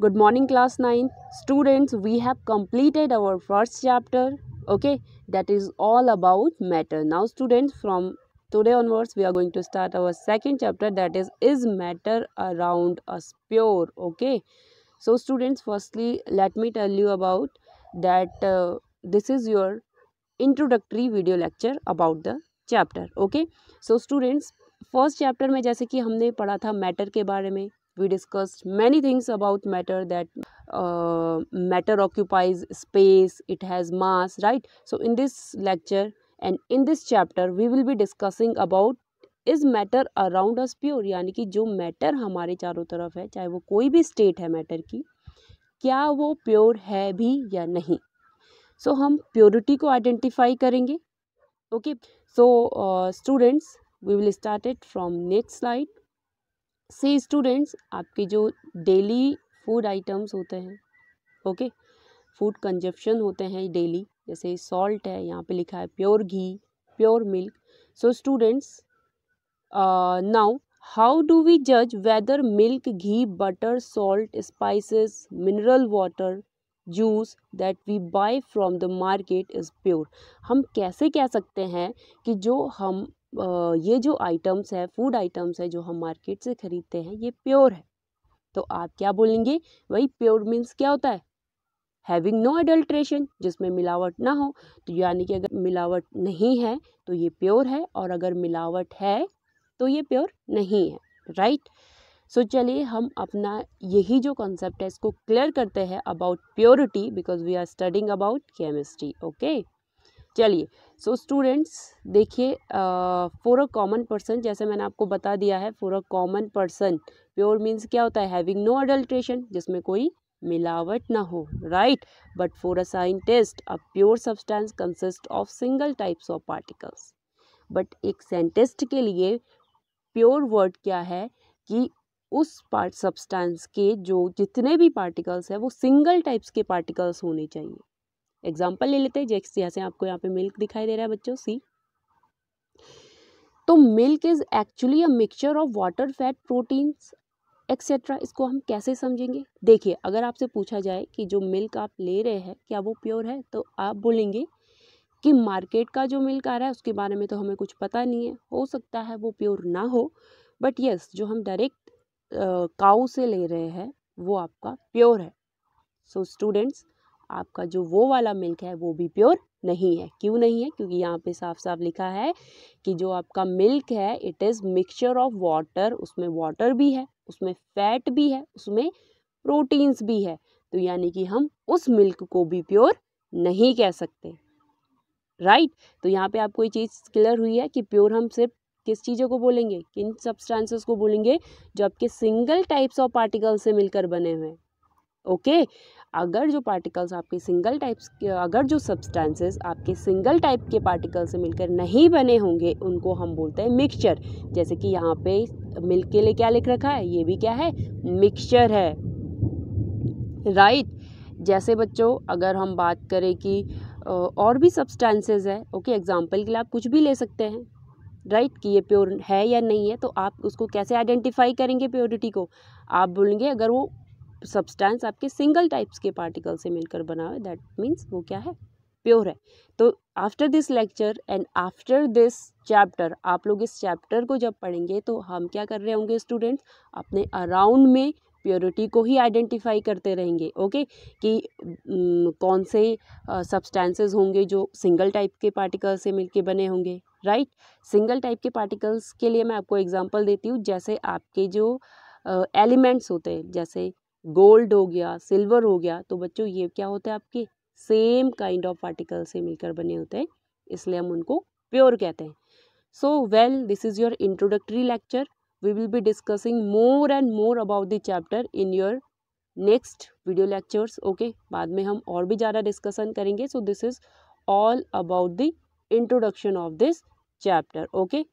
good morning class 9 students we have completed our first chapter okay that is all about matter now students from today onwards we are going to start our second chapter that is is matter around us pure okay so students firstly let me tell you about that uh, this is your introductory video lecture about the chapter okay so students first chapter में जैसे कि हमने पढ़ा था matter के बारे में we discussed many things about matter that uh, matter occupies space it has mass right so in this lecture and in this chapter we will be discussing about is matter around us pure यानी कि जो matter हमारे चारों तरफ है चाहे वो कोई भी state है matter की क्या वो pure है भी या नहीं सो so, हम प्योरिटी को आइडेंटिफाई करेंगे okay so students we will start it from next slide से स्टूडेंट्स आपके जो डेली फूड आइटम्स होते हैं ओके फूड कंजप्शन होते हैं डेली जैसे सॉल्ट है यहाँ पे लिखा है प्योर घी pure milk so students now how do we जज whether milk ghee butter salt spices mineral water juice that we buy from the market is pure हम कैसे कह सकते हैं कि जो हम ये जो आइटम्स है फूड आइटम्स है जो हम मार्केट से ख़रीदते हैं ये प्योर है तो आप क्या बोलेंगे वही प्योर मीन्स क्या होता है हैविंग नो एडल्ट्रेशन जिसमें मिलावट ना हो तो यानी कि अगर मिलावट नहीं है तो ये प्योर है और अगर मिलावट है तो ये प्योर नहीं है राइट सो चलिए हम अपना यही जो कॉन्सेप्ट है इसको क्लियर करते हैं about purity because we are studying about chemistry okay चलिए सो स्टूडेंट्स देखिए फॉर अ कॉमन पर्सन जैसे मैंने आपको बता दिया है for a common person pure means क्या होता है हैविंग नो अडल्ट्रेशन जिसमें कोई मिलावट ना हो right but for a scientist a pure substance consist of single types of particles but एक साइंटिस्ट के लिए प्योर वर्ड क्या है कि उस पार्ट सब्सटेंस के जो जितने भी पार्टिकल्स हैं वो सिंगल टाइप्स के पार्टिकल्स होने चाहिए एग्जाम्पल ले लेते हैं जैसे यहाँ से आपको यहाँ पे मिल्क दिखाई दे रहा है बच्चों सी तो milk is actually a mixture of water fat proteins etcetera इसको हम कैसे समझेंगे देखिए अगर आपसे पूछा जाए कि जो मिल्क आप ले रहे हैं क्या वो प्योर है तो आप बोलेंगे कि मार्केट का जो मिल्क आ रहा है उसके बारे में तो हमें कुछ पता नहीं है हो सकता है वो प्योर ना हो बट यस जो हम डायरेक्ट काऊ से ले रहे हैं वो आपका प्योर है सो so, स्टूडेंट्स आपका जो वो वाला मिल्क है वो भी प्योर नहीं है क्यों नहीं है क्योंकि यहाँ पे साफ साफ लिखा है कि जो आपका मिल्क है it is mixture of water उसमें वाटर भी है उसमें फैट भी है उसमें प्रोटीन्स भी है तो यानी कि हम उस मिल्क को भी प्योर नहीं कह सकते राइट तो यहाँ पे आपको ये चीज़ क्लियर हुई है कि प्योर हम सिर्फ किस चीज़ों को बोलेंगे किन सब्सटेंसेस को बोलेंगे जो आपके सिंगल टाइप्स ऑफ पार्टिकल से मिलकर बने हुए हैं ओके अगर जो पार्टिकल्स आपके सिंगल टाइप्स के अगर जो सब्सटेंसेस आपके सिंगल टाइप के पार्टिकल से मिलकर नहीं बने होंगे उनको हम बोलते हैं मिक्सचर जैसे कि यहाँ पे मिल्क के लिए क्या लिख रखा है ये भी क्या है मिक्सचर है राइट right? जैसे बच्चों अगर हम बात करें कि और भी सब्सटेंसेज है ओके okay, के लिए आप कुछ भी ले सकते हैं राइट right? कि ये प्योर है या नहीं है तो आप उसको कैसे आइडेंटिफाई करेंगे प्योरिटी को आप बोलेंगे अगर वो सब्सटेंस आपके सिंगल टाइप्स के पार्टिकल से मिलकर बना हुआ दैट मीन्स वो क्या है प्योर है तो after this lecture and after this chapter आप लोग इस चैप्टर को जब पढ़ेंगे तो हम क्या कर रहे होंगे स्टूडेंट्स अपने अराउंड में प्योरिटी को ही आइडेंटिफाई करते रहेंगे ओके कि कौन से सब्सटेंसेस uh, होंगे जो सिंगल टाइप के पार्टिकल से मिलके बने होंगे राइट सिंगल टाइप के पार्टिकल्स के लिए मैं आपको एग्जांपल देती हूँ जैसे आपके जो एलिमेंट्स uh, होते हैं जैसे गोल्ड हो गया सिल्वर हो गया तो बच्चों ये क्या होता है आपके सेम काइंड ऑफ पार्टिकल से मिलकर बने होते हैं इसलिए हम उनको प्योर कहते हैं so well this is your introductory lecture we will be discussing more and more about the chapter in your next video lectures okay बाद में हम और भी ज़्यादा डिस्कसन करेंगे so this is all about the introduction of this chapter okay